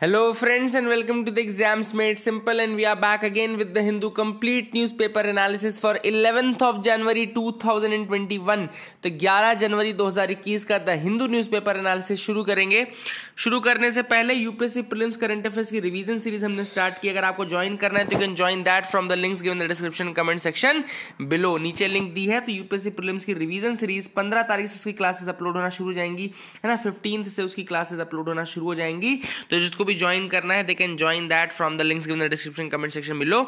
Hello friends and welcome to the exams made simple and we are back again with the Hindu complete newspaper analysis for 11th of January 2021 तो 11 जनवरी 2021 का the Hindu newspaper analysis शुरू करेंगे शुरू करने से पहले UPSC prelims current affairs की revision series हमने स्टार्ट की अगर आपको ज्वाइन करना है तो you can join that from the links given the description comment section below नीचे लिंक दी है तो यूपीएससी प्रीलिम्स की रिवीजन सीरीज 15 तारीख से उसकी क्लासेस अपलोड होना शुरू हो जाएंगी है ना फिफ्टीन से उसकी क्लासेस अपलोड होना शुरू हो जाएंगी तो जिसको भी ज्वाइन करना है they can join that from the links given the description comment section below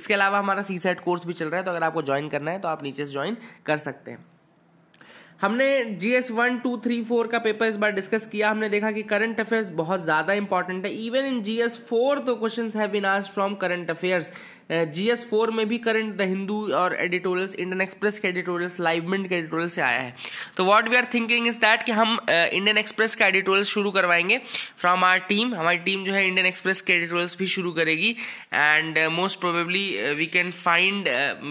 इसके अलावा हमारा सी सेट कोर्स भी चल रहा है तो अगर आपको ज्वाइन करना है तो आप नीचे से ज्वाइन कर सकते हैं हमने G S one two three four का पेपर इस बार डिस्कस किया हमने देखा कि करंट अफेयर्स बहुत ज़्यादा इंपॉर्टेंट है even in G S four तो question have been asked from current affairs GS four में भी करंट द हिंदू और एडिटोरियल्स इंडियन एक्सप्रेस के एडिटोरियल्स लाइवमेंट के एडिटोरियल से आया है तो what we are thinking is that कि हम इंडियन एक्सप्रेस का एडिटोरियल शुरू करवाएंगे फ्रॉम आर टीम हमारी टीम जो है इंडियन एक्सप्रेस के एडिटोरियल्स भी शुरू करेगी and most probably we can find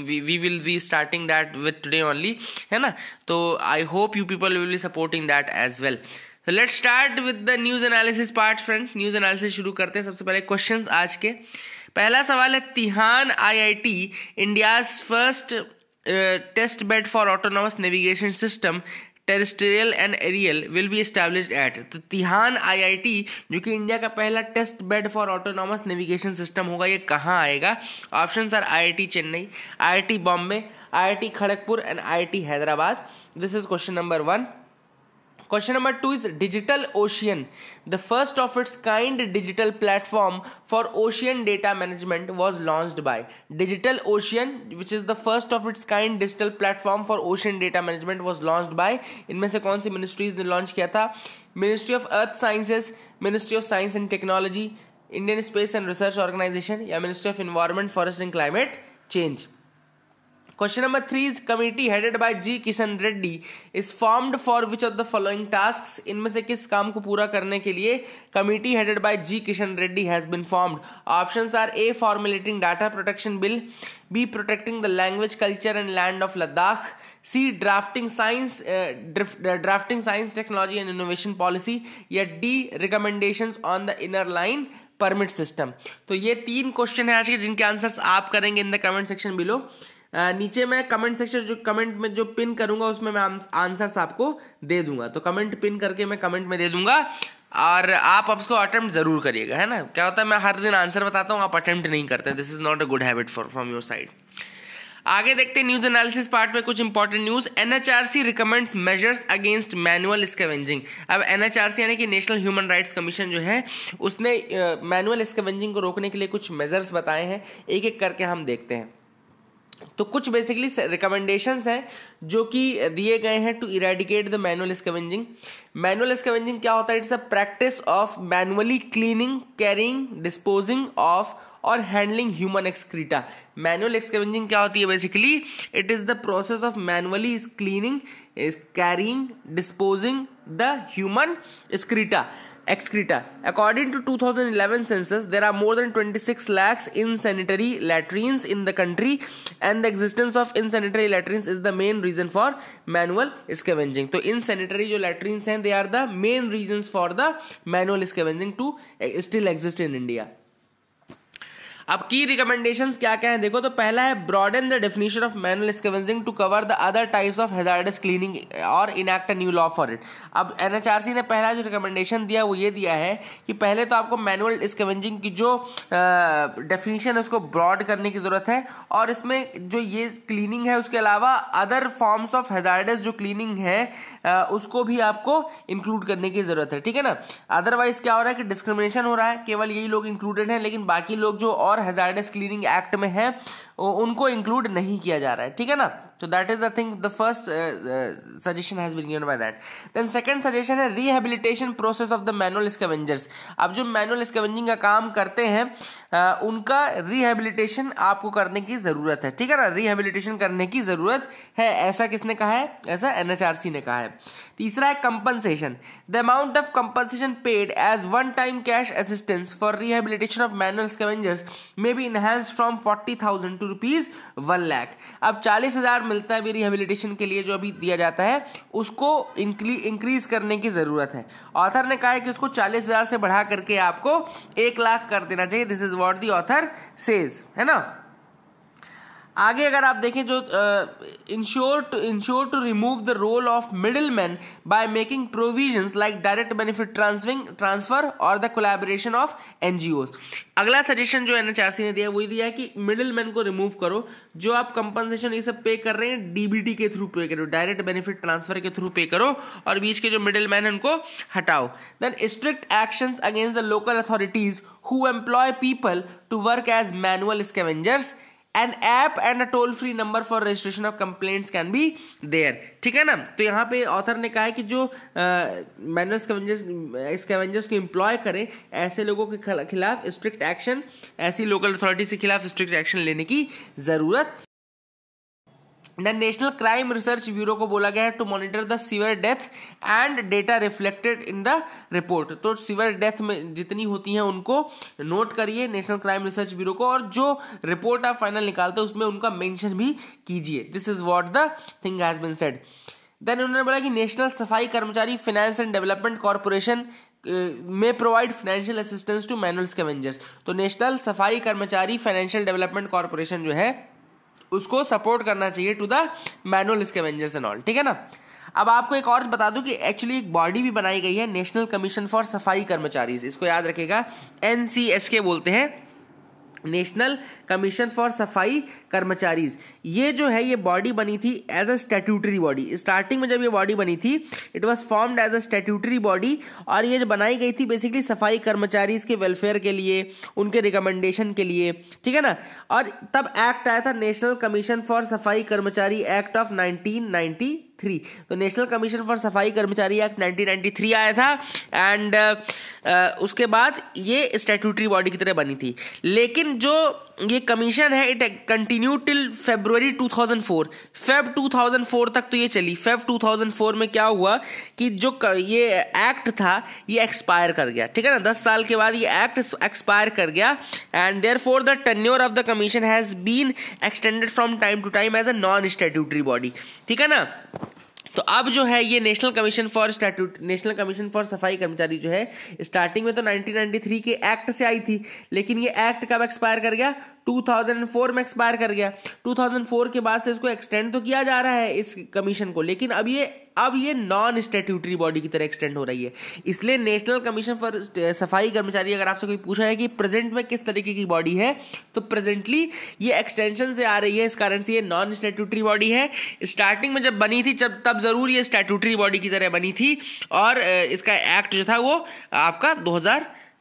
we will be starting that with today only है ना तो I hope you people will be supporting that as well तो let start with the news analysis part friend news analysis शुरू करते हैं सबसे पहले questions आज के पहला सवाल है TiHAN IIT India's first test bed for autonomous navigation system terrestrial and aerial will be establish at तो तिहान आईआईटी जो कि इंडिया का पहला test bed for autonomous navigation system होगा ये कहाँ आएगा option are T Chennai T Bombay T Kharagpur and T Hyderabad this is question number one Question number two is Digital Ocean. The first of its kind digital platform for ocean data management was launched by Digital Ocean, which is the first of its kind digital platform for ocean data management, was launched by in the Mesekonsi Ministries the launch Kyata, Ministry of Earth Sciences, Ministry of Science and Technology, Indian Space and Research Organization, yeah, Ministry of Environment, Forest and Climate Change. Question number three is committee headed by G Kishan Reddy is formed for which of the following task इनमें से किस काम को पूरा करने के लिए committee headed by G Kishan Reddy has been formed option are A formulating data protection bill B protecting the language culture and land of Ladakh C drafting science drafting science technology and innovation policy या D recommendation on the inner line permit system तो ये तीन question है आज के जिनके answers आप करेंगे in the comment section below नीचे मैं कमेंट सेक्शन जो कमेंट में जो पिन करूंगा उसमें मैं आंसर्स आपको दे दूंगा तो कमेंट पिन करके मैं कमेंट में दे दूंगा और आप उसको अटेम्प्ट ज़रूर करिएगा है ना क्या होता है मैं हर दिन आंसर बताता हूँ आप अटेम्प्ट नहीं करते this is not a good habit for from your side आगे देखते हैं न्यूज एनालिसिस पार्ट में कुछ important news NHRC recommends measures against manual scavenging अब एनएचआरसी यानी कि नेशनल ह्यूमन राइट्स कमीशन जो है उसने मैनुअल स्केवेंजिंग को रोकने के लिए कुछ मेजर्स बताए हैं एक एक करके हम देखते हैं तो कुछ बेसिकली रिकमेंडेशंस हैं जो कि दिए गए हैं to eradicate the manual scavenging manual scavenging क्या होता है it's a practice of manually cleaning carrying disposing of और handling human excreta manual scavenging क्या होती है basically it is the process of manually is cleaning is carrying disposing the human excreta excreta. According to 2011 census, there are more than 26 lakhs insanitary latrines in the country and the existence of insanitary latrines is the main reason for manual scavenging. So insanitary jo latrines hain they are the main reasons for the manual scavenging to eh, still exist in India. अब की recommendations क्या क्या हैं देखो तो पहला है broaden the definition of manual scavenging to cover the other types of hazardous cleaning और enact a new law for it अब एन ने पहला जो रिकमेंडेशन दिया वो ये दिया है कि पहले तो आपको मैनुअल स्केवेंजिंग की जो डेफिनेशन है उसको ब्रॉड करने की ज़रूरत है और इसमें जो ये क्लीनिंग है उसके अलावा अदर फॉर्म्स ऑफ हेजार्डस जो क्लीनिंग है आ, उसको भी आपको इंक्लूड करने की ज़रूरत है ठीक है ना अदरवाइज क्या हो रहा है कि डिस्क्रिमिनेशन हो रहा है केवल यही लोग इंक्लूडेड हैं लेकिन बाकी लोग जो और और हेजार्डस क्लीनिंग एक्ट में है उनको इंक्लूड नहीं किया जा रहा है ठीक है ना तो that is the thing the first suggestion has been given by that then second suggestion है rehabilitation process of the manual scavengers अब जो मैनुअल स्कैवेंजिंग का काम करते हैं uh, उनका रिहेबिलिटेशन आपको करने की ज़रूरत है ठीक है ना रिहेबिलिटेशन करने की ज़रूरत है ऐसा किसने कहा है ऐसा एनएचआरसी ने कहा है तीसरा है compensation the amount of compensation paid as one time cash assistance for rehabilitation of manual scavengers may be enhance from forty thousand to rupees one lakh अब चालीस हजार मिलता है अभी रिहेबिलिटेशन के लिए जो अभी दिया जाता है उसको इंक्रीज करने की ज़रूरत है ऑथर ने कहा है कि उसको चालीस हजार से बढ़ा करके आपको एक लाख कर देना चाहिए this is what the author says है ना आगे अगर आप देखें तो, जो ensure to ensure to remove the role of middle man by making provision like direct benefit transferring transfer और द कोलेबोरेशन ऑफ एनजीओ अगला सजेशन जो एन ने दिया वही दिया है कि मिडिल मैन को रिमूव करो जो आप कंपनसेशन ये सब पे कर रहे हैं डीबीटी के थ्रू पे करो डायरेक्ट बेनिफिट ट्रांसफर के थ्रू पे करो और बीच के जो मिडिल मैन है उनको हटाओ then strict action against the local authorities who employ people to work as manual scavengers an app and a toll free number for registration of complain can be there ठीक है ना तो यहाँ पे author ने कहा है कि जो मैनुअल स्कैवेंजर्स स्कैवेंजर्स को इम्प्लॉय करें ऐसे लोगों के खिलाफ स्ट्रिक्ट एक्शन ऐसी लोकल अथॉरिटी के खिलाफ स्ट्रिक्ट एक्शन लेने की ज़रूरत the national crime research bureau को बोला गया है to monitor the sewer death and data reflected in the report तो सीवर डेथ में जितनी होती हैं उनको नोट करिए नेशनल क्राइम रिसर्च ब्यूरो को और जो रिपोर्ट आप फाइनल निकालते हैं उसमें उनका मेंशन भी कीजिए this is what the thing has been said then उन्होंने बोला कि national Safai Karamchari finance and development corporation में provide financial assistance to manual scavengers तो national Safai Karamchari financial development corporation जो है उसको सपोर्ट करना चाहिए to the manual scavengers and all ठीक है ना अब आपको एक और बता दूं कि एक्चुअली एक बॉडी भी बनाई गई है नेशनल कमीशन फॉर सफाई कर्मचारी इसको याद रखेगा एन बोलते हैं नेशनल कमीशन फॉर सफाई कर्मचारीज ये जो है ये बॉडी बनी थी as a statutory body starting में जब ये बॉडी बनी थी it was formed as a statutory body और ये जो बनाई गई थी बेसिकली सफाई कर्मचारीज के वेलफेयर के लिए उनके रिकमेंडेशन के लिए ठीक है ना और तब एक्ट आया था national commission for Safai Karamchari act of nineteen three तो national commission for Safai Karamchari act nineteen three आया था एंड uh, उसके बाद ये स्टेट्यूटरी बॉडी की तरह बनी थी लेकिन जो ये कमीशन है it continue till February 2004 Feb 2004 तक तो ये चली फेब 2004 में क्या हुआ कि जो ये एक्ट था ये एक्सपायर कर गया ठीक है ना 10 साल के बाद ये एक्ट एक्सपायर कर गया and there for the tenure of the commission has been extended from time to time as a non statutory body ठीक है ना तो अब जो है ये national commission for statute national commission for Safai Karamchari जो है स्टार्टिंग में तो 1993 के एक्ट से आई थी लेकिन ये एक्ट कब एक्सपायर कर गया 2004 में एक्सपायर कर गया 2004 के बाद से इसको एक्सटेंड तो किया जा रहा है इस कमीशन को लेकिन अब ये अब ये नॉन स्टेट्यूटरी बॉडी की तरह एक्सटेंड हो रही है इसलिए नेशनल कमीशन फॉर सफाई कर्मचारी अगर आपसे कोई पूछा है कि प्रेजेंट में किस तरीके की बॉडी है तो प्रेजेंटली ये एक्सटेंशन से आ रही है इस कारण से ये नॉन स्टेट्यूटरी बॉडी है स्टार्टिंग में जब बनी थी जब तब ज़रूर ये स्टेट्यूटरी बॉडी की तरह बनी थी और uh, इसका एक्ट जो था वो आपका दो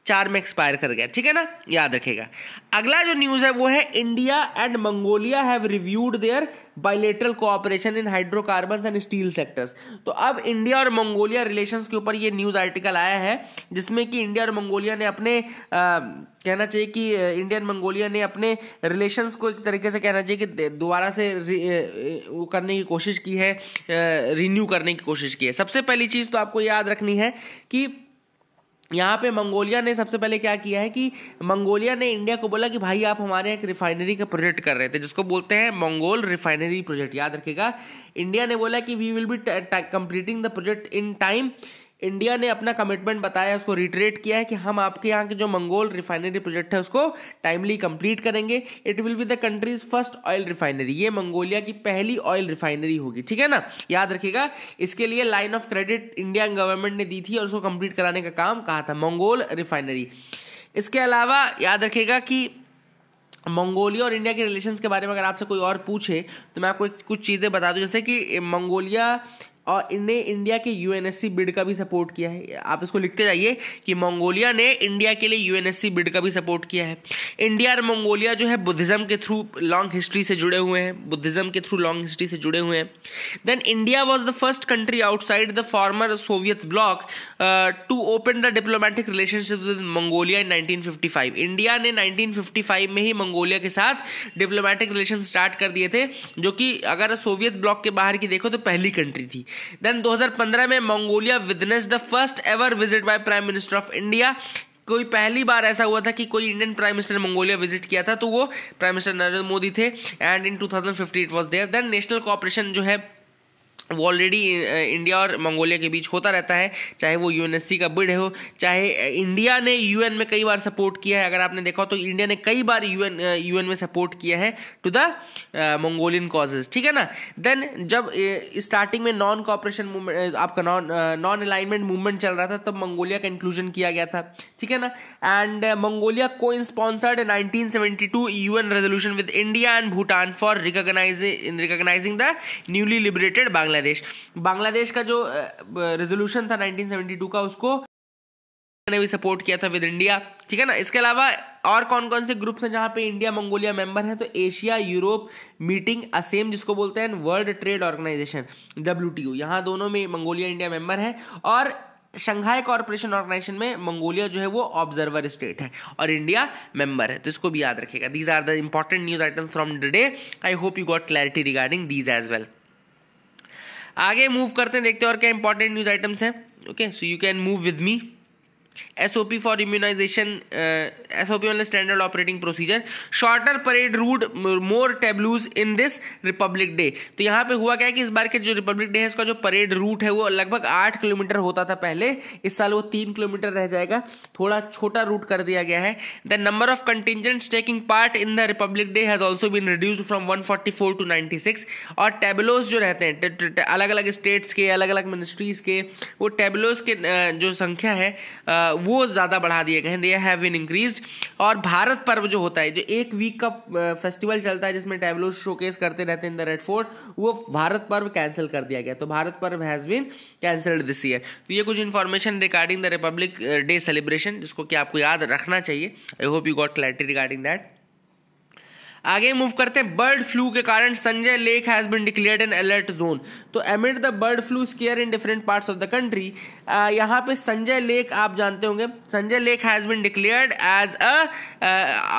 चार में एक्सपायर कर गया ठीक है ना याद रखेगा अगला जो न्यूज़ है वो है India and Mongolia have reviewed their bilateral cooperation in hydrocarbon and steel sectors तो अब इंडिया और मंगोलिया रिलेशंस के ऊपर ये न्यूज़ आर्टिकल आया है जिसमें कि इंडिया और मंगोलिया ने अपने आ, कहना चाहिए कि इंडिया एंड मंगोलिया ने अपने रिलेशंस को एक तरीके से कहना चाहिए कि दोबारा से वो करने की कोशिश की है रिन्यू करने की कोशिश की है सबसे पहली चीज़ तो आपको याद रखनी है कि यहाँ पे मंगोलिया ने सबसे पहले क्या किया है कि मंगोलिया ने इंडिया को बोला कि भाई आप हमारे एक रिफाइनरी का प्रोजेक्ट कर रहे थे जिसको बोलते हैं मंगोल रिफाइनरी प्रोजेक्ट याद रखेगा इंडिया ने बोला कि we will be completing the project in time India ने अपना कमिटमेंट बताया उसको रिट्रेट किया है कि हम आपके यहाँ के जो मंगोल रिफाइनरी प्रोजेक्ट है उसको टाइमली कंप्लीट करेंगे it will be the country's first oil refinery ये मंगोलिया की पहली ऑयल रिफाइनरी होगी ठीक है ना याद रखिएगा इसके लिए line of credit Indian government ने दी थी और उसको कंप्लीट कराने का काम कहा था मंगोल रिफाइनरी इसके अलावा याद रखिएगा कि मंगोलिया और इंडिया के रिलेशंस के बारे में अगर आपसे कोई और पूछे तो मैं आपको कुछ चीज़ें बता दूं जैसे कि मंगोलिया और इन्हें इंडिया के यूएनएससी बिड का भी सपोर्ट किया है आप इसको लिखते जाइए कि मंगोलिया ने इंडिया के लिए यूएनएससी बिड का भी सपोर्ट किया है इंडिया और मंगोलिया जो है बुद्धिज़्म के थ्रू लॉन्ग हिस्ट्री से जुड़े हुए हैं बुद्धिज़्म के थ्रू लॉन्ग हिस्ट्री से जुड़े हुए हैं then India was the first country outside the former Soviet bloc to open the diplomatic relationship with Mongolia in 1955 India ने 1955 में ही मंगोलिया के साथ डिप्लोमेटिक रिलेशन स्टार्ट कर दिए थे जो कि अगर सोवियत ब्लॉक के बाहर की देखो तो पहली कंट्री थी देन 2015 में Mongolia witness the first ever visit by prime minister of India कोई पहली बार ऐसा हुआ था कि कोई Indian prime minister Mongolia visit किया था तो वो प्राइम मिनिस्टर नरेंद्र मोदी थे and in 2050 it was there then national cooperation जो है वो ऑलरेडी इंडिया और मंगोलिया के बीच होता रहता है चाहे वो यू का बिड हो चाहे इंडिया ने यूएन में कई बार सपोर्ट किया है अगर आपने देखा हो तो इंडिया ने कई बार एन यू में सपोर्ट किया है टू द मंगोलियन कॉजेज ठीक है ना देन जब स्टार्टिंग में नॉन कॉपरेशन मूवमेंट आपका नॉन नॉन अलाइनमेंट मूवमेंट चल रहा था तब मंगोलिया का इंक्लूजन किया गया था ठीक है ना एंड मंगोलिया को sponsored nineteen seventy two U resolution with India and Bhutan for recognising recognising the newly liberated Bangladesh Bangladesh Bangladesh का जो रेजोल्यूशन था 1972 का उसको ने भी सपोर्ट किया था विद इंडिया ठीक है ना इसके अलावा और कौन कौन से ग्रुप्स हैं जहां पे इंडिया मंगोलिया मेंबर हैं तो एशिया यूरोप मीटिंग असेम जिसको बोलते हैं world trade organisation W T यहां दोनों में मंगोलिया इंडिया मेंबर है और शंघाई कॉरपोरेशन ऑर्गेनाइजेशन में मंगोलिया जो है वो ऑब्जर्वर स्टेट है और इंडिया मेंबर है तो इसको भी याद रखेगा these are the important news items from the day I hope you got clarity regarding these as well आगे मूव करते हैं देखते हैं और क्या इंपॉर्टेंट न्यूज़ आइटम्स हैं okay so you can move with me S O P for immunisation S O P on standard operating procedure shorter parade route more tableaux in this republic day तो यहाँ पे हुआ क्या है कि इस बार के जो रिपब्लिक डे है इसका जो परेड रूट है वो लगभग आठ किलोमीटर होता था पहले इस साल वो तीन किलोमीटर रह जाएगा थोड़ा छोटा रूट कर दिया गया है the number of contingents taking part in the republic day has also been reduced from one forty four to ninety six और टेबलोज जो रहते हैं अलग अलग स्टेट्स के अलग अलग मिनिस्ट्रीज के वो टेबलोज के जो संख्या है आ, वो ज़्यादा बढ़ा दिए गए हैं दे हैव इन इंक्रीज और भारत पर्व जो होता है जो एक वीक का फेस्टिवल चलता है जिसमें टेबलो शोकेस करते रहते हैं इन द रेड फोर्ट वो भारत पर्व कैंसिल कर दिया गया तो Bharat Parv has been cancelled this year तो ये कुछ information regarding the republic day celebration जिसको कि आपको याद रखना चाहिए I hope you got clarity regarding that आगे मूव करते हैं बर्ड फ्लू के कारण Sanjay lake has been declared an alert zone तो amid the bird flu scare in different parts of the country यहाँ पे संजय लेख आप जानते होंगे Sanjay lake has bin declared as a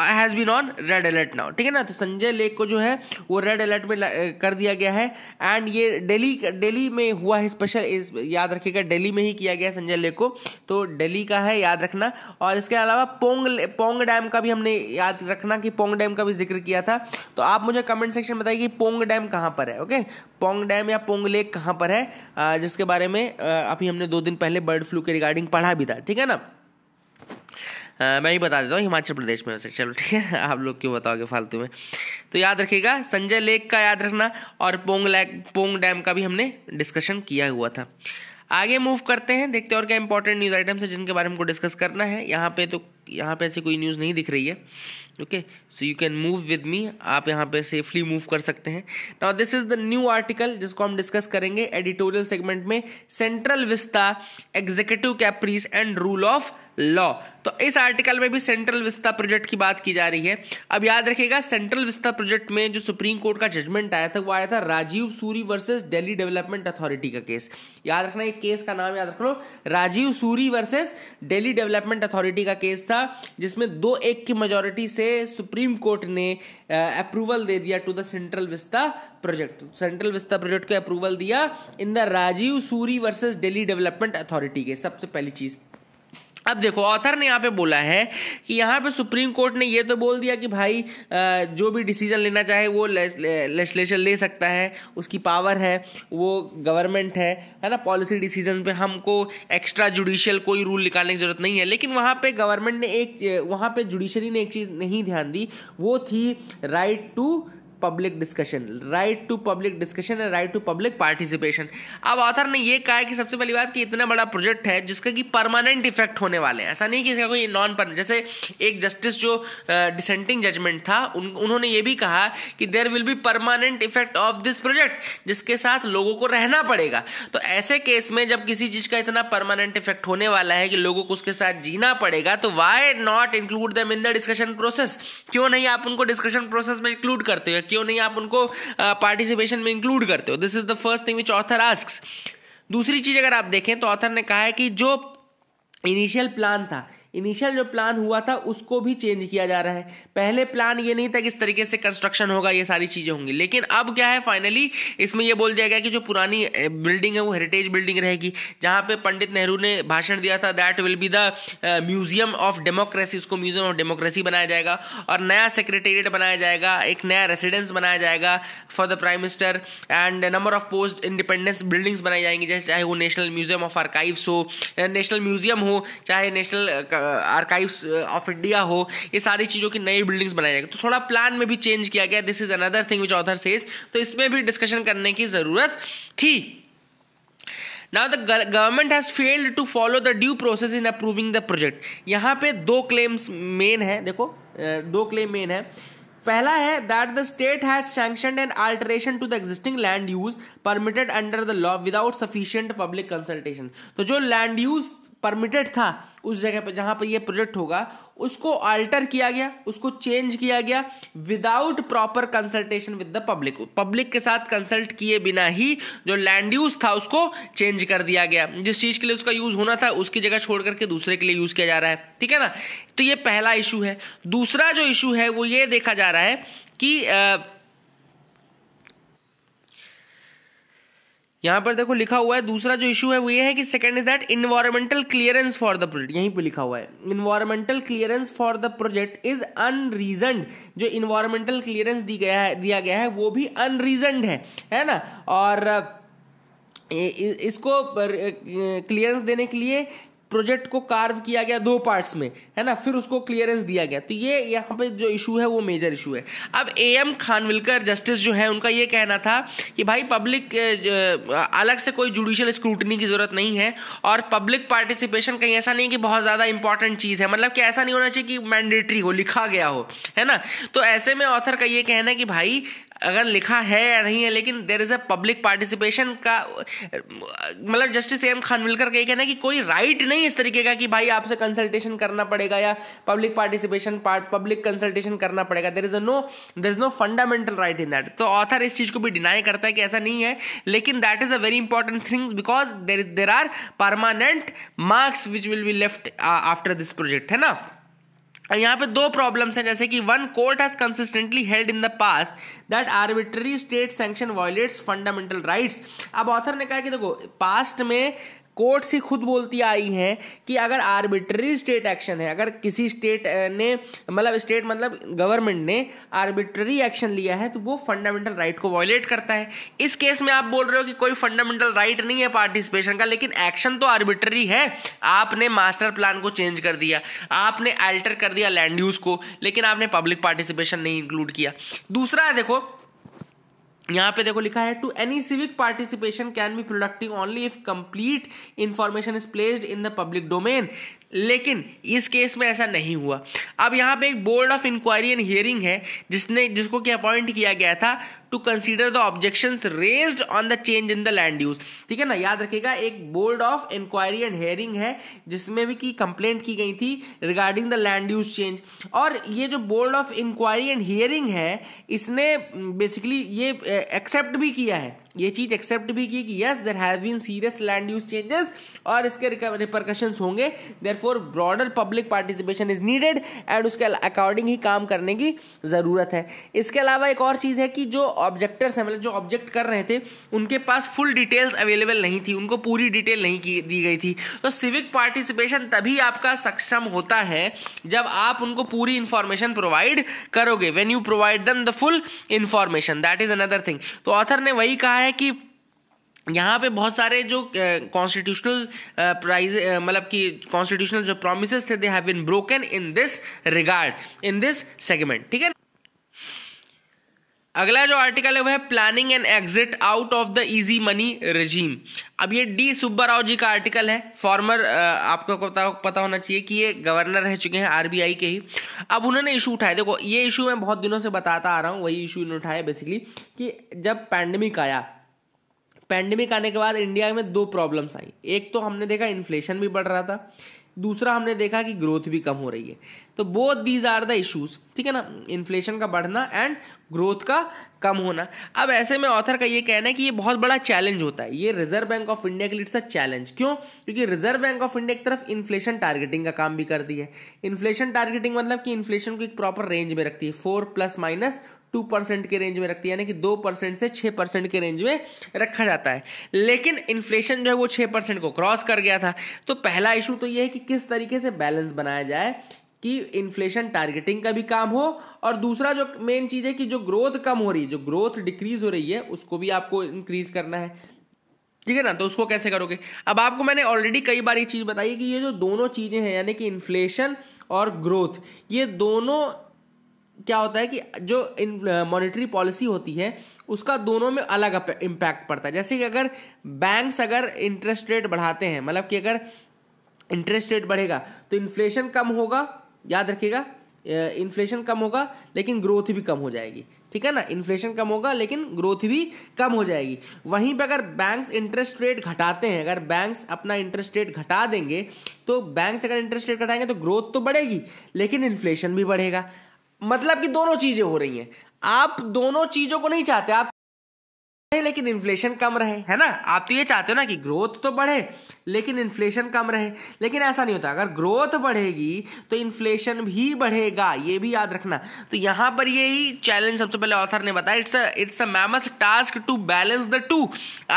has been on red alert now ठीक है ना तो संजय लेख को जो है वो रेड अलर्ट में कर दिया गया है एंड ये दिल्ली दिल्ली में हुआ है स्पेशल याद रखिएगा दिल्ली में ही किया गया संजय लेख को तो दिल्ली का है याद रखना और इसके अलावा पोंग पोंग डैम का भी हमने याद रखना कि पोंग डैम का भी जिक्र किया था तो आप मुझे कमेंट सेक्शन में बताइए कि पोंग डैम कहाँ पर है ओके पोंग डैम या पोंग लेक कहाँ पर है जिसके बारे में अभी हमने दो दिन पहले बर्ड फ्लू के रिगार्डिंग पढ़ा भी था ठीक है ना आ, मैं ही बता देता हूँ हिमाचल प्रदेश में वैसे चलो ठीक है आप लोग क्यों बताओगे फालतू में तो याद रखिएगा संजय लेक का याद रखना और पोंग लेक पोंग डैम का भी हमने डिस्कशन किया हुआ था आगे मूव करते हैं देखते हैं और क्या इंपॉर्टेंट न्यूज़ आइटम्स है जिनके बारे में हमको डिस्कस करना है यहाँ पे तो यहाँ पे ऐसी कोई न्यूज़ नहीं दिख रही है okay so you can move with me आप यहाँ पे सेफली मूव कर सकते हैं now this is the new article जिसको हम डिस्कस करेंगे एडिटोरियल सेगमेंट में central vista executive caprice and rule of law तो इस आर्टिकल में भी सेंट्रल विस्ता प्रोजेक्ट की बात की जा रही है अब याद रखिएगा सेंट्रल विस्ता प्रोजेक्ट में जो सुप्रीम कोर्ट का जजमेंट आया था वो आया था Rajeev Suri versus Delhi development authority का केस याद रखना ये केस का नाम याद रख लो Rajeev Suri versus Delhi development authority का केस था जिसमें दो एक की मेजोरिटी से सुप्रीम कोर्ट ने अप्रूवल दे दिया to the central vista project central vista project को अप्रूवल दिया in the Rajeev Suri versus Delhi development authority के सबसे पहली चीज़ अब देखो ऑथर ने यहाँ पे बोला है कि यहाँ पे सुप्रीम कोर्ट ने ये तो बोल दिया कि भाई जो भी डिसीजन लेना चाहे वो लेजिस्लेशन ले सकता है उसकी पावर है वो गवर्नमेंट है है ना पॉलिसी डिसीजन पे हमको एक्स्ट्रा जुडिशियल कोई रूल निकालने की ज़रूरत नहीं है लेकिन वहाँ पे गवर्नमेंट ने एक वहाँ पे जुडिशरी ने एक चीज़ नहीं ध्यान दी वो थी right to public discussion right to public discussion and right to public participation अब ऑथर ने यह कहा है कि सबसे पहली बात कि इतना बड़ा प्रोजेक्ट है जिसका कि परमानेंट इफेक्ट होने वाले हैं ऐसा नहीं कि इसका कोई नॉन परमानेंट जैसे एक जस्टिस जो डिसेंटिंग uh, जजमेंट था उन, उन्होंने ये भी कहा कि there will be permanent effect of this project जिसके साथ लोगों को रहना पड़ेगा तो ऐसे केस में जब किसी चीज़ का इतना परमानेंट इफेक्ट होने वाला है कि लोगों को उसके साथ जीना पड़ेगा तो वाई नॉट इंक्लूड दम इन द डिस्कशन प्रोसेस क्यों नहीं आप उनको डिस्कशन प्रोसेस में इंक्लूड करते हो क्यों नहीं आप उनको पार्टिसिपेशन में इंक्लूड करते हो this is the first thing which author ask दूसरी चीज़ अगर आप देखें तो ऑथर ने कहा है कि जो इनिशियल प्लान था इनिशियल जो प्लान हुआ था उसको भी चेंज किया जा रहा है पहले प्लान ये नहीं था कि इस तरीके से कंस्ट्रक्शन होगा ये सारी चीज़ें होंगी लेकिन अब क्या है फाइनली इसमें यह बोल दिया गया कि जो पुरानी बिल्डिंग है वो हेरिटेज बिल्डिंग रहेगी जहाँ पे पंडित नेहरू ने भाषण दिया था that will be the museum of democracy इसको म्यूजियम ऑफ डेमोक्रेसी बनाया जाएगा और नया सेक्रेटेरिएट बनाया जाएगा एक नया रेसिडेंस बनाया जाएगा for the prime minister and number of post independence buildings बनाई जाएंगी जैसे चाहे वो नेशनल म्यूजियम ऑफ आर्काइव्स हो नेशनल म्यूजियम हो चाहे नेशनल आर्काइव्स ऑफ इंडिया हो ये सारी चीज़ों की नई बिल्डिंग्स बनाई जाएगी तो थोड़ा प्लान में भी चेंज किया गया this is another thing which author says तो इसमें भी डिस्कशन करने की ज़रूरत थी now the government has failed to follow the due process in approving the project यहाँ पे दो क्लेम्स मेन है देखो uh, दो क्लेम मेन है पहला है that the state has sanction and alteration to the existing land use permitted under the law without sufficient public consultation तो जो लैंड यूज परमिटेड था उस जगह पर जहाँ पर यह प्रोजेक्ट होगा उसको अल्टर किया गया उसको चेंज किया गया without proper consultation with the public public के साथ कंसल्ट किए बिना ही जो लैंड यूज था उसको चेंज कर दिया गया जिस चीज़ के लिए उसका यूज़ होना था उसकी जगह छोड़ करके दूसरे के लिए यूज़ किया जा रहा है ठीक है ना तो ये पहला इशू है दूसरा जो इशू है वो ये देखा जा रहा है कि आ, यहां पर देखो लिखा हुआ है दूसरा जो इशू है वो ये है कि second is that environmental clearance for the project यहीं पे लिखा हुआ है environmental clearance for the project is unreasoned जो इन्वायरमेंटल क्लियरेंस दी गया है दिया गया है वो भी अनरीजन है है ना और इसको क्लियरेंस देने के लिए प्रोजेक्ट को कार्व किया गया दो पार्ट्स में है ना फिर उसको क्लियरेंस दिया गया तो ये यहाँ पे जो इशू है वो मेजर इशू है अब ए एम खानविलकर जस्टिस जो है उनका ये कहना था कि भाई पब्लिक अलग से कोई जुडिशियल स्क्रूटनी की ज़रूरत नहीं है और पब्लिक पार्टिसिपेशन कहीं ऐसा नहीं कि बहुत ज़्यादा इंपॉर्टेंट चीज़ है मतलब कि ऐसा नहीं होना चाहिए कि मैंडेटरी हो लिखा गया हो है ना तो ऐसे में ऑथर का ये कहना है कि भाई अगर लिखा है या नहीं है लेकिन there is a public participation का मतलब जस्टिस एम खानविलकर का ये कहना है कि कोई राइट नहीं इस तरीके का कि भाई आपसे कंसल्टेशन करना पड़ेगा या पब्लिक पार्टिसिपेशन पब्लिक कंसल्टेशन करना पड़ेगा there is a no there is no fundamental right in that तो ऑथर इस चीज़ को भी डिनाई करता है कि ऐसा नहीं है लेकिन that is a very important thing because there is there are permanent marks which will be left after this project है ना यहाँ पे दो प्रॉब्लम्स हैं जैसे कि one court has consistently held in the past that arbitrary state sanction violates fundamental rights अब author ने कहा कि देखो पास्ट में कोर्ट्स ही खुद बोलती आई हैं कि अगर आर्बिट्री स्टेट एक्शन है अगर किसी स्टेट ने मतलब स्टेट मतलब गवर्नमेंट ने आर्बिट्री एक्शन लिया है तो वो फंडामेंटल राइट को वॉयलेट करता है इस केस में आप बोल रहे हो कि कोई फंडामेंटल राइट नहीं है पार्टिसिपेशन का लेकिन एक्शन तो आर्बिट्री है आपने मास्टर प्लान को चेंज कर दिया आपने अल्टर कर दिया लैंड यूज को लेकिन आपने पब्लिक पार्टिसिपेशन नहीं इंक्लूड किया दूसरा है देखो यहाँ पे देखो लिखा है to any civic participation can be productive only if complete information is placed in the public domain लेकिन इस केस में ऐसा नहीं हुआ अब यहाँ पे एक board of inquiry and hearing है जिसने जिसको कि अपॉइंट किया गया था to consider the objection raise on the change in the land use ठीक है ना याद रखेगा एक board of inquiry and hearing है जिसमें भी की कंप्लेंट की गई थी regarding the land use change और ये जो board of inquiry and hearing है इसने बेसिकली mm, ये एक्सेप्ट भी किया है ये चीज एक्सेप्ट भी की कि yes there has been serious land use changes और इसके रिपरकशन होंगे there for broader public participation is needed and उसके अकॉर्डिंग ही काम करने की ज़रूरत है इसके अलावा एक और चीज़ है कि जो ऑब्जेक्टर्स हैं मतलब जो ऑब्जेक्ट कर रहे थे उनके पास फुल डिटेल्स अवेलेबल नहीं थी उनको पूरी डिटेल नहीं की दी गई थी तो सिविक पार्टिसिपेशन तभी आपका सक्षम होता है जब आप उनको पूरी इंफॉर्मेशन प्रोवाइड करोगे when you provide them the full information that is another thing तो ऑथर ने वही कहा है कि यहाँ पे बहुत सारे जो कॉन्स्टिट्यूशनल प्राइज मतलब कि कॉन्स्टिट्यूशनल जो प्रोमिस थे they have been broken in this regard in this segment ठीक है अगला जो आर्टिकल है वह है planning and exit out of the easy money regime अब ये डी सुब्बा राव जी का आर्टिकल है फॉर्मर आपको पता पता होना चाहिए कि ये गवर्नर रह चुके हैं आरबीआई के ही अब उन्होंने इशू उठाया देखो ये इशू मैं बहुत दिनों से बताता आ रहा हूँ वही इशू इन्होंने उठाया बेसिकली कि जब पैंडमिक आया पैंडमिक आने के बाद इंडिया में दो प्रॉब्लम्स आई एक तो हमने देखा इन्फ्लेशन भी बढ़ रहा था दूसरा हमने देखा कि ग्रोथ भी कम हो रही है तो both these are the issues ठीक है ना इन्फ्लेशन का बढ़ना एंड ग्रोथ का कम होना अब ऐसे में ऑथर का ये कहना है कि ये बहुत बड़ा चैलेंज होता है ये रिजर्व बैंक ऑफ इंडिया के लिए इट्स अ चैलेंज क्यों क्योंकि रिजर्व बैंक ऑफ इंडिया एक तरफ इन्फ्लेशन टारगेटिंग का काम भी करती है इन्फ्लेशन टारगेटिंग मतलब कि इन्फ्लेशन को एक प्रॉपर रेंज में रखती है four plus minus two percent के रेंज में रखती है यानी कि दो परसेंट से छः परसेंट के रेंज में रखा जाता है लेकिन इन्फ्लेशन जो है वो छः परसेंट को क्रॉस कर गया था तो पहला इशू तो ये है कि किस तरीके से बैलेंस बनाया जाए कि इन्फ्लेशन टारगेटिंग का भी काम हो और दूसरा जो मेन चीज़ है कि जो ग्रोथ कम हो रही है जो ग्रोथ डिक्रीज हो रही है उसको भी आपको इंक्रीज करना है ठीक है ना तो उसको कैसे करोगे अब आपको मैंने ऑलरेडी कई बार ये चीज़ बताई कि ये जो दोनों चीज़ें हैं यानी कि इन्फ्लेशन और ग्रोथ ये दोनों क्या होता है कि जो मॉनेटरी पॉलिसी होती है उसका दोनों में अलग इम्पैक्ट पड़ता है जैसे कि अगर बैंक्स अगर इंटरेस्ट रेट बढ़ाते हैं मतलब कि अगर इंटरेस्ट रेट बढ़ेगा तो इन्फ्लेशन कम होगा याद रखिएगा इन्फ्लेशन कम होगा लेकिन ग्रोथ भी कम हो जाएगी ठीक है ना इन्फ्लेशन कम होगा लेकिन ग्रोथ भी कम हो जाएगी वहीं पर अगर बैंक्स इंटरेस्ट रेट घटाते हैं अगर बैंक्स अपना इंटरेस्ट रेट घटा देंगे तो बैंक्स अगर इंटरेस्ट रेट घटाएंगे तो ग्रोथ तो बढ़ेगी लेकिन इन्फ्लेशन भी बढ़ेगा मतलब कि दोनों चीज़ें हो रही हैं आप दोनों चीज़ों को नहीं चाहते आप रहे लेकिन इन्फ्लेशन कम रहे है ना आप तो ये चाहते हो ना कि ग्रोथ तो बढ़े लेकिन इन्फ्लेशन कम रहे लेकिन ऐसा नहीं होता अगर ग्रोथ बढ़ेगी तो इन्फ्लेशन भी बढ़ेगा ये भी याद रखना तो यहाँ पर यही चैलेंज सबसे पहले ऑथर ने बताया it's it's a mammoth task to balance the two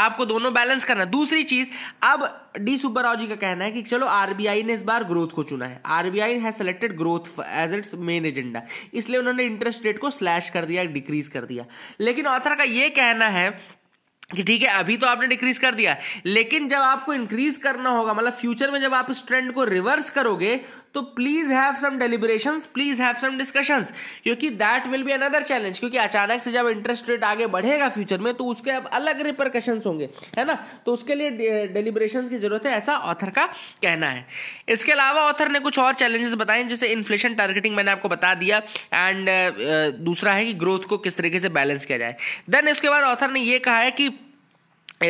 आपको दोनों बैलेंस करना दूसरी चीज अब डी सुब्बा जी का कहना है कि चलो आरबीआई ने इस बार ग्रोथ को चुना है RBI has selected growth as its main agenda इसलिए उन्होंने इंटरेस्ट रेट को स्लैश कर दिया डिक्रीज कर दिया लेकिन ऑथर का यह कहना है कि ठीक है अभी तो आपने डिक्रीज कर दिया लेकिन जब आपको इंक्रीज करना होगा मतलब फ्यूचर में जब आप इस ट्रेंड को रिवर्स करोगे तो please have some deliberation please have some discussions क्योंकि that will be another challenge क्योंकि अचानक से जब इंटरेस्ट रेट आगे बढ़ेगा फ्यूचर में तो उसके अब अलग रिपरकशन होंगे है ना तो उसके लिए डेलिब्रेशन की जरूरत है ऐसा ऑथर का कहना है इसके अलावा ऑथर ने कुछ और चैलेंजेस बताए जैसे इन्फ्लेशन टारगेटिंग मैंने आपको बता दिया एंड दूसरा है कि ग्रोथ को किस तरीके से बैलेंस किया जाए देन इसके बाद ऑथर ने यह कहा है कि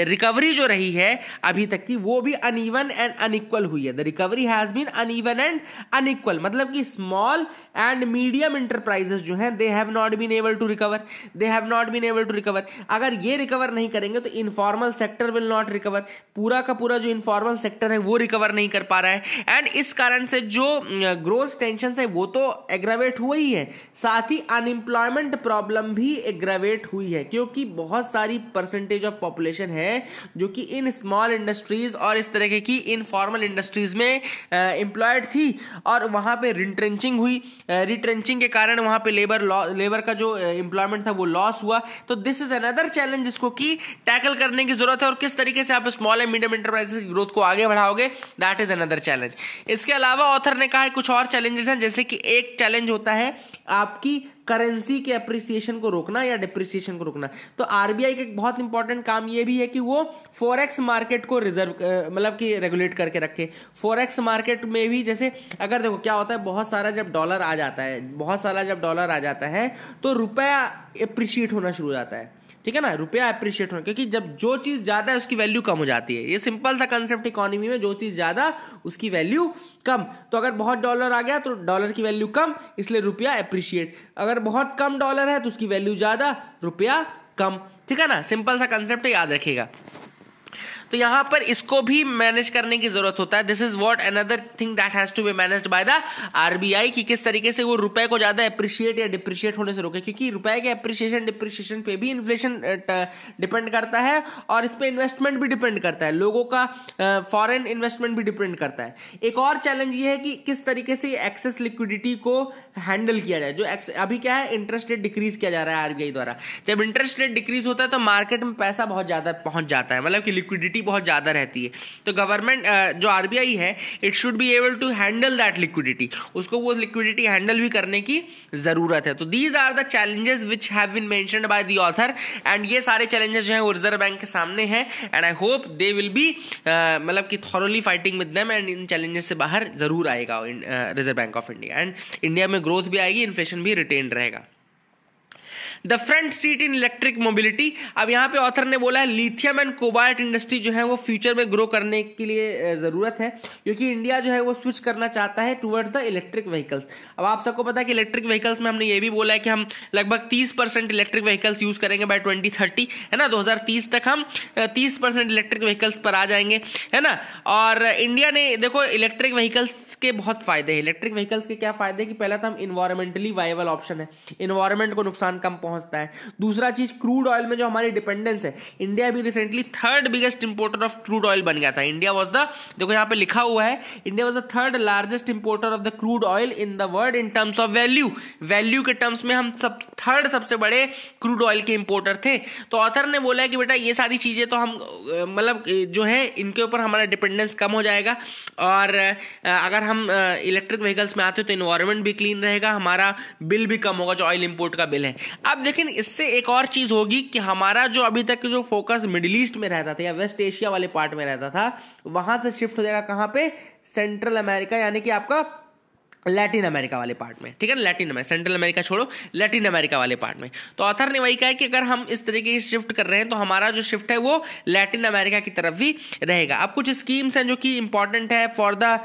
रिकवरी जो रही है अभी तक की वो भी अनइवन एंड अनइक्वल हुई है the recovery has been uneven and unequal मतलब कि स्मॉल एंड मीडियम इंटरप्राइजेस जो हैं they have not been able to recover they have not been able to recover अगर ये रिकवर नहीं करेंगे तो informal sector will not recover पूरा का पूरा जो इनफॉर्मल सेक्टर है वो रिकवर नहीं कर पा रहा है एंड इस कारण से जो ग्रोथ टेंशन है वो तो एग्रावेट हुआ ही है साथ ही अनएम्प्लॉयमेंट प्रॉब्लम भी एग्रावेट हुई है क्योंकि बहुत सारी परसेंटेज ऑफ पॉपुलेशन है हैं जो कि इन स्मॉल इंडस्ट्रीज़ और इस तरह की इनफॉर्मल इंडस्ट्रीज़ में एम्प्लॉयड थी और वहाँ पे रिट्रेंचिंग हुई रिट्रेंचिंग के कारण वहाँ पे लेबर लेबर का जो एम्प्लॉयमेंट था वो लॉस हुआ तो दिस इज़ अनदर चैलेंज जिसको कि टैकल करने की ज़रूरत है और किस तरीके से आप स्मॉल एंड मीडियम इंटरप्राइजेस की ग्रोथ को आगे बढ़ाओगे दैट इज़ अनदर चैलेंज इसके अलावा ऑथर ने कहा है कुछ और चैलेंजेस हैं जैसे कि एक चैलेंज होता है आपकी करेंसी के अप्रिसिएशन को रोकना या डिप्रिसिएशन को रोकना तो आरबीआई का एक बहुत इंपॉर्टेंट काम ये भी है कि वो फॉरेक्स मार्केट को रिजर्व मतलब कि रेगुलेट करके रखे फॉरेक्स मार्केट में भी जैसे अगर देखो क्या होता है बहुत सारा जब डॉलर आ जाता है बहुत सारा जब डॉलर आ जाता है तो रुपया अप्रिशिएट होना शुरू हो जाता है ठीक है ना रुपया अप्रिशिएट होना क्योंकि जब जो चीज़ ज़्यादा है उसकी वैल्यू कम हो जाती है ये सिंपल सा कंसेप्ट इकोनॉमी में जो चीज़ ज़्यादा उसकी वैल्यू कम तो अगर बहुत डॉलर आ गया तो डॉलर की वैल्यू कम इसलिए रुपया अप्रिशिएट अगर बहुत कम डॉलर है तो उसकी वैल्यू ज़्यादा रुपया कम ठीक है ना सिंपल सा कंसेप्ट याद रखेगा तो यहां पर इसको भी मैनेज करने की जरूरत होता है this is what another thing that has to be manage by the RBI की किस तरीके से वो रुपए को ज्यादा अप्रिशिएट या डिप्रिशिएट होने से रोके क्योंकि रुपए के अप्रिशिएशन डिप्रिशिएशन पे भी इन्फ्लेशन डिपेंड करता है और इस पर इन्वेस्टमेंट भी डिपेंड करता है लोगों का फॉरन इन्वेस्टमेंट भी डिपेंड करता है एक और चैलेंज यह है कि किस तरीके से एक्सेस लिक्विडिटी को हैंडल किया जाए जो एक्स अभी क्या है इंटरेस्ट रेट डिक्रीज किया जा रहा है आरबीआई द्वारा जब इंटरेस्ट रेट डिक्रीज होता है तो मार्केट में पैसा बहुत ज़्यादा पहुंच जाता है मतलब कि लिक्विडिटी बहुत ज़्यादा रहती है तो गवर्नमेंट जो आरबीआई है it should be able to handle that liquidity उसको वो लिक्विडिटी हैंडल भी करने की ज़रूरत है तो these are the challenges which have been mentioned by the author and ये सारे चैलेंजेस जो है वो रिजर्व बैंक के सामने हैं and I hope they will be मतलब कि thoroughly fighting with them and इन चैलेंजेस से बाहर ज़रूर आएगा reserve bank of India and India में में ग्रोथ भी आएगी इन्फ्लेशन भी रिटेन रहेगा the front seat in electric mobility अब यहां पे ऑथर ने बोला है लिथियम एंड कोबाल्ट इंडस्ट्री जो है वो फ्यूचर में ग्रो करने के लिए ज़रूरत है क्योंकि इंडिया जो है वो स्विच करना चाहता है टुवर्ड्स द इलेक्ट्रिक व्हीकल्स अब आप सबको पता है कि इलेक्ट्रिक व्हीकल्स में हमने ये भी बोला है कि हम लगभग तीस परसेंट इलेक्ट्रिक व्हीकल्स यूज़ करेंगे बाय ट्वेंटी थर्टी है ना दो हजार तीस तक हम तीस परसेंट इलेक्ट्रिक व्हीकल्स पर आ जाएंगे है ना और इंडिया ने देखो इलेक्ट्रिक व्हीकल्स के बहुत फायदे हैं इलेक्ट्रिक व्हीकल्स के क्या फायदे कि पहला तो हम इन्वायरमेंटली वायबल ऑप्शन है इन्वायरमेंट को नुकसान कम पहुंचता है दूसरा चीज क्रूड ऑयल में जो हमारी डिपेंडेंस है इंडिया भी recently third biggest importer of crude oil बन गया था इंडिया वॉज द देखो यहाँ पे लिखा हुआ है India was the third largest importer of the crude oil in the world in terms of value value के टर्म्स में हम सब थर्ड सबसे बड़े क्रूड ऑयल के इंपोर्टर थे तो ऑथर ने बोला है कि बेटा ये सारी चीज़ें तो हम मतलब जो है इनके ऊपर हमारा डिपेंडेंस कम हो जाएगा और अगर हम हम इलेक्ट्रिक व्हीकल्स में आते हैं तो इन्वायरमेंट भी क्लीन रहेगा हमारा बिल भी कम होगा जो ऑयल इम्पोर्ट का बिल है अब देखें इससे एक और चीज़ होगी कि हमारा जो अभी तक जो फोकस मिडिल ईस्ट में रहता था या वेस्ट एशिया वाले पार्ट में रहता था वहाँ से शिफ्ट हो जाएगा कहाँ पे सेंट्रल अमेरिका यानी कि आपका लैटिन अमेरिका वाले पार्ट में ठीक है ना लैटिन अमेरिका सेंट्रल अमेरिका छोड़ो लैटिन अमेरिका वाले पार्ट में तो ऑथर ने वही कहा है कि अगर हम इस तरीके की शिफ्ट कर रहे हैं तो हमारा जो शिफ्ट है वो लैटिन अमेरिका की तरफ भी रहेगा अब कुछ स्कीम्स हैं जो कि इंपॉर्टेंट है फॉर द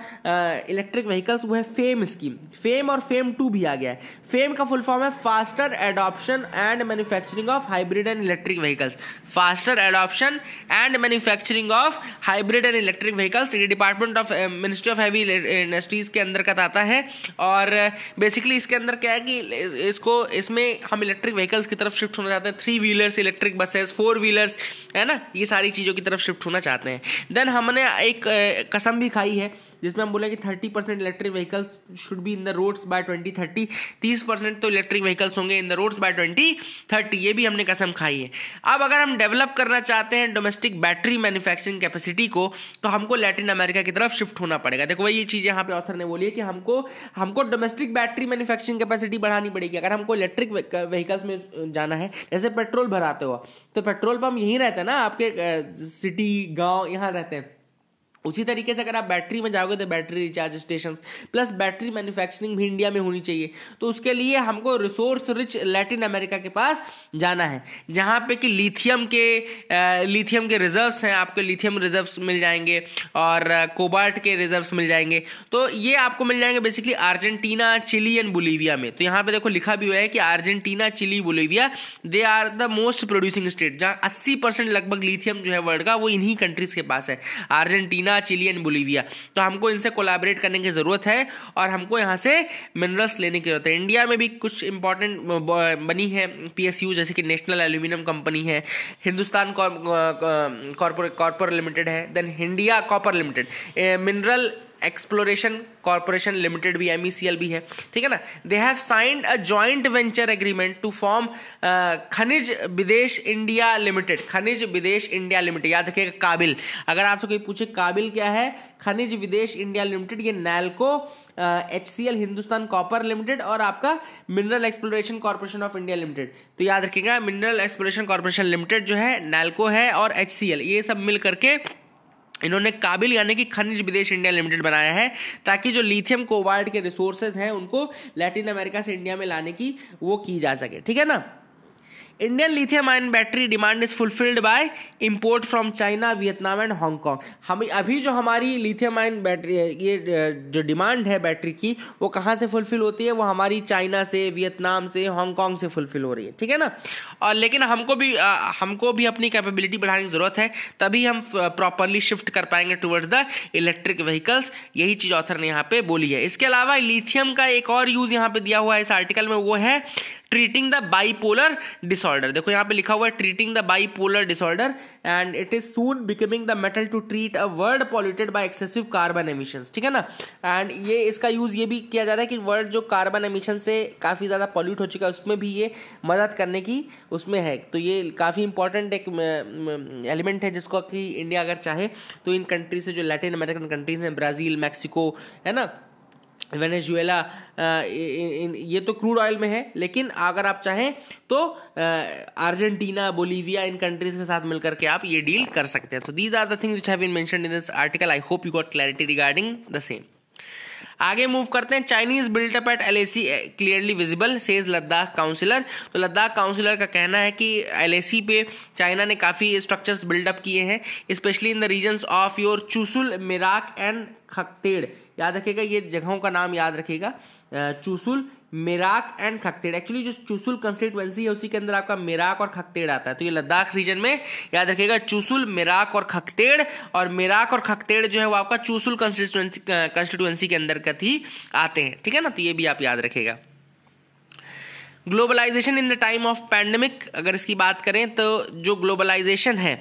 इलेक्ट्रिक व्हीकल्स वो है फेम स्कीम फेम और फेम टू भी आ गया है फेम का फुल फॉर्म है faster adoption and manufacturing of hybrid and electric vehicles faster adoption and manufacturing of hybrid and electric vehicles ये department of ministry of heavy industries के अंदर का आता है और बेसिकली इसके अंदर क्या है कि इसको इसमें हम इलेक्ट्रिक व्हीकल्स की तरफ शिफ्ट होना चाहते हैं three wheelers electric buses four wheelers है ना ये सारी चीज़ों की तरफ शिफ्ट होना चाहते हैं देन हमने एक कसम भी खाई है जिसमें हम बोला कि thirty percent electric vehicles should be in the roads by twenty thirty तीस परसेंट तो इलेक्ट्रिक व्हीकल्स होंगे in the roads by twenty thirty ये भी हमने कसम खाई है अब अगर हम डेवलप करना चाहते हैं डोमेस्टिक बैटरी मैन्युफैक्चरिंग कैपेसिटी को तो हमको लैटिन अमेरिका की तरफ शिफ्ट होना पड़ेगा देखो भाई ये चीज़ यहाँ पे ऑथर ने बोली है कि हमको हमको डोमेस्टिक बैटरी मैन्युफैक्चरिंग कैपेसिटी बढ़ानी पड़ेगी अगर हमको इलेक्ट्रिक व्हीकल्स में जाना है जैसे पेट्रोल भराते हो तो पेट्रोल पंप यहीं रहता है ना आपके सिटी गाँव यहाँ रहते हैं उसी तरीके से अगर आप बैटरी में जाओगे तो battery recharge station plus battery manufacturing भी इंडिया में होनी चाहिए तो उसके लिए हमको रिसोर्स रिच लैटिन अमेरिका के पास जाना है जहाँ पे कि लिथियम के लिथियम के रिजर्व्स हैं आपको लिथियम रिजर्व्स मिल जाएंगे और कोबाल्ट के रिजर्व्स मिल जाएंगे तो ये आपको मिल जाएंगे basically Argentina Chile and Bolivia में तो यहाँ पे देखो लिखा भी हुआ है कि Argentina Chile Bolivia they are the most producing state जहाँ अस्सी लगभग लिथियम जो है वर्ल्ड का वो इन्हीं कंट्रीज के पास है अर्जेंटीना चिली एंड बोलीविया तो हमको इनसे कोलाबरेट करने की ज़रूरत है और हमको यहाँ से मिनरल्स लेने की ज़रूरत है इंडिया में भी कुछ इंपॉर्टेंट बनी है पी जैसे कि नेशनल एल्यूमिनियम कंपनी है हिंदुस्तान कॉर्पोर लिमिटेड है then India copper limited mineral exploration corporation limited भी एम e भी है ठीक है ना they have signed a joint venture agreement to form Khanij Videsh India limited खनिज विदेश इंडिया लिमिटेड याद रखिएगा काबिल अगर आपसे कोई पूछे काबिल क्या है खनिज विदेश इंडिया लिमिटेड ये NALCO H C L Hindustan copper limited और आपका mineral exploration corporation of India limited तो याद रखिएगा मिनरल एक्सप्लोरेशन कॉरपोरेशन लिमिटेड जो है नैलको है और एच सी एल ये सब मिल करके इन्होंने काबिल यानी कि खनिज विदेश इंडिया लिमिटेड बनाया है ताकि जो लिथियम कोबाल्ट के रिसोर्सेज हैं उनको लैटिन अमेरिका से इंडिया में लाने की वो की जा सके ठीक है ना Indian lithium ion battery demand is fulfilled by import from China Vietnam and Hong Kong हम अभी जो हमारी लिथियम आयन बैटरी ये जो डिमांड है बैटरी की वो कहाँ से फुलफिल होती है वो हमारी चाइना से वियतनाम से हांगकॉन्ग से फुलफिल हो रही है ठीक है ना और लेकिन हमको भी आ, हमको भी अपनी कैपेबिलिटी बढ़ाने की ज़रूरत है तभी हम प्रॉपरली शिफ्ट कर पाएंगे टुवर्ड्स द इलेक्ट्रिक व्हीकल्स यही चीज़ ऑथर ने यहाँ पे बोली है इसके अलावा लिथियम का एक और यूज़ यहाँ पे दिया हुआ है इस आर्टिकल में वो है ट्रीटिंग द बाईपोलर डिसऑर्डर देखो यहाँ पे लिखा हुआ है treating the bipolar disorder and it is soon becoming the metal to treat a world polluted by excessive carbon emission ठीक है ना एंड ये इसका यूज ये भी किया जा रहा है कि वर्ड जो कार्बन एमिशन से काफ़ी ज़्यादा पॉल्यूट हो चुका है उसमें भी ये मदद करने की उसमें है तो ये काफ़ी इंपॉर्टेंट एक एलिमेंट है जिसको कि इंडिया अगर चाहे तो इन कंट्री से जो लैटिन अमेरिकन कंट्रीज हैं ब्राज़ील मैक्सिको है ना वेनेजुएला ये तो क्रूड ऑयल में है लेकिन अगर आप चाहें तो अर्जेंटीना बोलीविया इन कंट्रीज के साथ मिलकर के आप ये डील कर सकते हैं तो these are the things which have been mention in this article I hope you got clarity regarding the same आगे मूव करते हैं Chinese built up at L clearly visible says Ladakh councillor तो लद्दाख काउंसिलर का कहना है कि एल पे चाइना ने काफ़ी स्ट्रक्चर्स बिल्डअप किए हैं specially in the regions of your Chushul Merak and खक्तेड़ याद रखिएगा ये जगहों का नाम याद रखिएगा चूसुल मेराक एंड खगतेड़ एक्चुअली जो चूसुल कंस्टिट्युएंसी है उसी के अंदर आपका मेराक और खगतेड़ आता है तो ये लद्दाख रीजन में याद रखिएगा चूसुल मेराक और खगतेड़ और मेराक और खगतेड़ जो है वो आपका चूसुल कंस्टिट्युएंसी कंस्टिट्युएंसी के अंदर का ही आते हैं ठीक है ना तो ये भी आप याद रखेगा globalisation in the time of pandemic अगर इसकी बात करें तो जो ग्लोबलाइजेशन है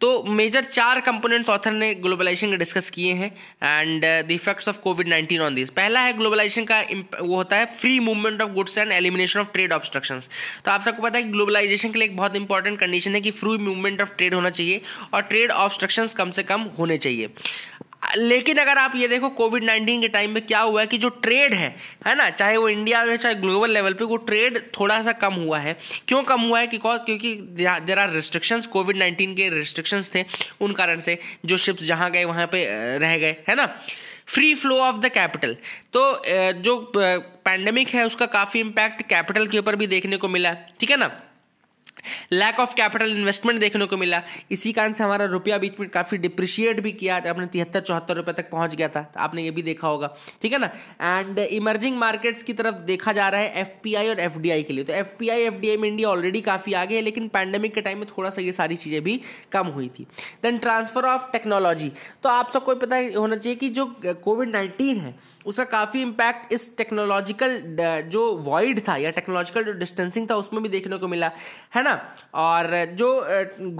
तो मेजर चार कंपोनेंट्स ऑथर ने ग्लोबलाइजेशन के डिस्कस किए हैं and the effects of covid nineteen on this पहला है ग्लोबलाइजेशन का वो होता है free movement of goods and elimination of trade obstructions तो आप सबको पता है ग्लोबलाइजेशन के लिए एक बहुत इंपॉर्टेंट कंडीशन है कि फ्री मूवमेंट ऑफ ट्रेड होना चाहिए और ट्रेड ऑब्स्ट्रक्शंस कम से कम होने चाहिए लेकिन अगर आप ये देखो कोविड नाइन्टीन के टाइम में क्या हुआ है कि जो ट्रेड है है ना चाहे वो इंडिया में चाहे ग्लोबल लेवल पे वो ट्रेड थोड़ा सा कम हुआ है क्यों कम हुआ है कि क्योंकि there are restrictions covid nineteen के रिस्ट्रिक्शंस थे उन कारण से जो शिप्स जहाँ गए वहाँ पे रह गए है ना free flow of the capital तो जो पैंडमिक है उसका काफ़ी इम्पैक्ट कैपिटल के ऊपर भी देखने को मिला ठीक है ना लैक ऑफ कैपिटल इन्वेस्टमेंट देखने को मिला इसी कारण से हमारा रुपया बीच में काफ़ी डिप्रिशिएट भी किया अपने तिहत्तर चौहत्तर रुपये तक पहुंच गया था तो आपने ये भी देखा होगा ठीक है ना एंड इमर्जिंग मार्केट्स की तरफ देखा जा रहा है एफ और एफ के लिए तो एफ पी में इंडिया ऑलरेडी काफ़ी आगे है लेकिन पैंडेमिक के टाइम में थोड़ा सा ये सारी चीज़ें भी कम हुई थी देन ट्रांसफर ऑफ टेक्नोलॉजी तो आप सबको पता होना चाहिए कि जो कोविड नाइन्टीन है उसका काफ़ी इम्पैक्ट इस टेक्नोलॉजिकल जो वॉइड था या टेक्नोलॉजिकल जो डिस्टेंसिंग था उसमें भी देखने को मिला है ना और जो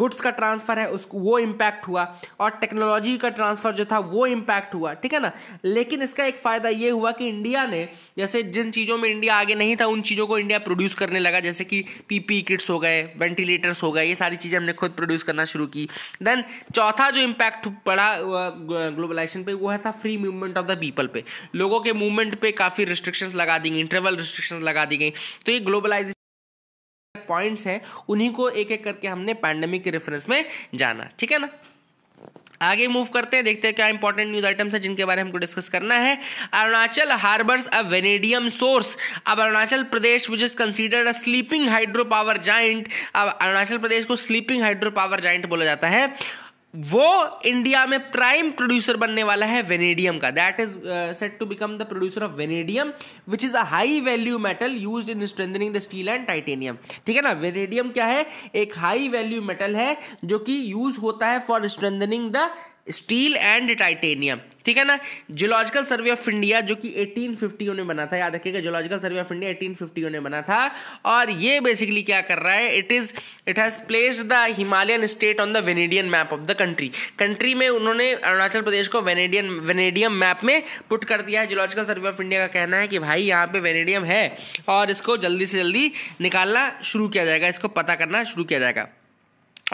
गुड्स का ट्रांसफ़र है उसको वो इम्पैक्ट हुआ और टेक्नोलॉजी का ट्रांसफ़र जो था वो इम्पैक्ट हुआ ठीक है ना लेकिन इसका एक फ़ायदा ये हुआ कि इंडिया ने जैसे जिन चीज़ों में इंडिया आगे नहीं था उन चीज़ों को इंडिया प्रोड्यूस करने लगा जैसे कि पीपी किट्स हो गए वेंटिलेटर्स हो गए ये सारी चीज़ें हमने खुद प्रोड्यूस करना शुरू की देन चौथा जो इम्पैक्ट पड़ा ग्लोबलाइजेशन पे वो है था free movement of the people पे लोगों के मूवमेंट पे काफ़ी रिस्ट्रिक्शंस लगा दी गई इंटरवल रिस्ट्रिक्शंस लगा दी गई तो ये ग्लोबलाइजेशन पॉइंट्स हैं उन्हीं को एक एक करके हमने पैंडेमिक के रेफरेंस में जाना ठीक है ना आगे मूव करते हैं देखते हैं क्या इंपॉर्टेंट न्यूज आइटम्स है जिनके बारे में हमको डिस्कस करना है Arunachal harbours a vanadium source अब Arunachal Pradesh which is considered a sleeping hydro power giant अब अरुणाचल प्रदेश को स्लीपिंग हाइड्रो पावर जाइंट बोला जाता है वो इंडिया में प्राइम प्रोड्यूसर बनने वाला है वेनेडियम का that is set to become the producer of vanadium which is a high value metal use in strengthening the steel and titanium ठीक है ना वेनेडियम क्या है एक हाई वैल्यू मेटल है जो कि यूज होता है for strengthening the steel and titanium ठीक है ना जियोलॉजिकल सर्वे ऑफ इंडिया जो कि 1850 ने बना था याद रखिएगा जियोलॉजिकल सर्वे ऑफ इंडिया 1850 ने बना था और ये बेसिकली क्या कर रहा है it is it has place the Himalayan state on the vanadian map of the country country में उन्होंने अरुणाचल प्रदेश को वेनेडियन वेनेडियम मैप में पुट कर दिया है जियोलॉजिकल सर्वे ऑफ इंडिया का कहना है कि भाई यहाँ पे वेनेडियम है और इसको जल्दी से जल्दी निकालना शुरू किया जाएगा इसको पता करना शुरू किया जाएगा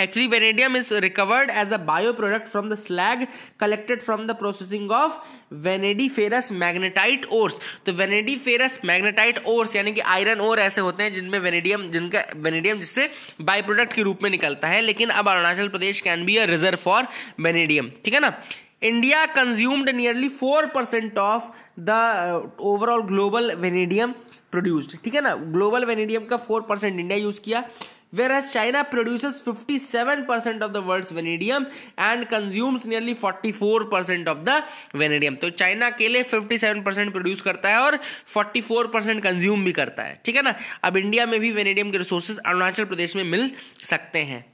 actually vanadium is recovered as a bio product from the slag collected from the processing of vanadiferous magnetite ores तो फेरस मैग्नेटाइट ओर्स यानी कि आयरन ओर ऐसे होते हैं जिनमें वेनेडियम जिनका वेनेडियम जिससे बाय प्रोडक्ट के रूप में निकलता है लेकिन अब Arunachal Pradesh can be a reserve for vanadium ठीक है ना India consumed nearly four percent of the overall global vanadium produced ठीक है ना ग्लोबल वेनेडियम का फोर परसेंट इंडिया यूज किया whereas China produces 57% of the world's vanadium and consumes nearly 44% of the vanadium. तो China के लिए 57% produce करता है और 44% कंज्यूम भी करता है ठीक है ना अब इंडिया में भी वेनेडियम के रिसोर्सेज अरुणाचल प्रदेश में मिल सकते हैं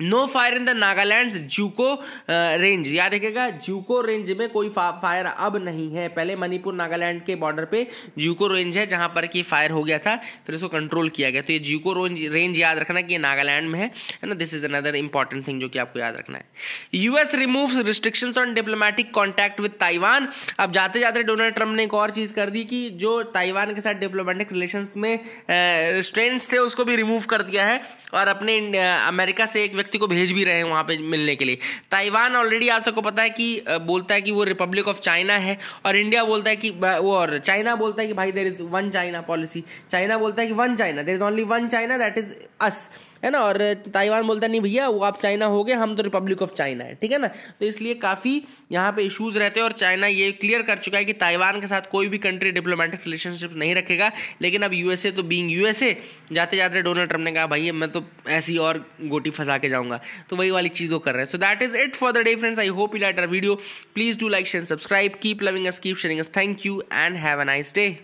no fire in the Nagaland Dzukou range याद रखेगा जूको रेंज में कोई फायर अब नहीं है पहले मणिपुर नागालैंड के बॉर्डर पे जूको रेंज है जहां पर कि फायर हो गया था फिर उसको कंट्रोल किया गया तो ये जूको रेंज रेंज याद रखना कि ये नागालैंड में है ना this is another important thing जो कि आपको याद रखना है US remove restriction on diplomatic contact with Taiwan अब जाते जाते डोनाल्ड ट्रंप ने एक और चीज़ कर दी कि जो ताइवान के साथ डिप्लोमेटिक रिलेशन में रिस्ट्रेंट्स uh, थे उसको भी रिमूव कर दिया है और अपने अमेरिका से एक व्यक्ति को भेज भी रहे हैं वहाँ पे मिलने के लिए ताइवान ऑलरेडी आज सबको पता है कि बोलता है कि वो रिपब्लिक ऑफ चाइना है और इंडिया बोलता है कि वो और चाइना बोलता है कि भाई there is one China policy China बोलता है कि one China there is only one China that is us है ना और ताइवान बोलता नहीं भैया वो आप चाइना हो गए हम तो रिपब्लिक ऑफ चाइना है ठीक है ना तो इसलिए काफ़ी यहाँ पे इश्यूज रहते हैं और चाइना ये क्लियर कर चुका है कि ताइवान के साथ कोई भी कंट्री डिप्लोमेटिक रिलेशनशिप नहीं रखेगा लेकिन अब यूएसए तो बींग यूएसए जाते जाते डोनाल्ड ट्रंप ने कहा भाई मैं तो ऐसी और गोटी फंसा के जाऊँगा तो वही वाली चीज़ वो कर रहे हैं so that is it for the day friends I hope you liked our video please do like share subscribe keep loving us keep sharing us thank you and have a nice day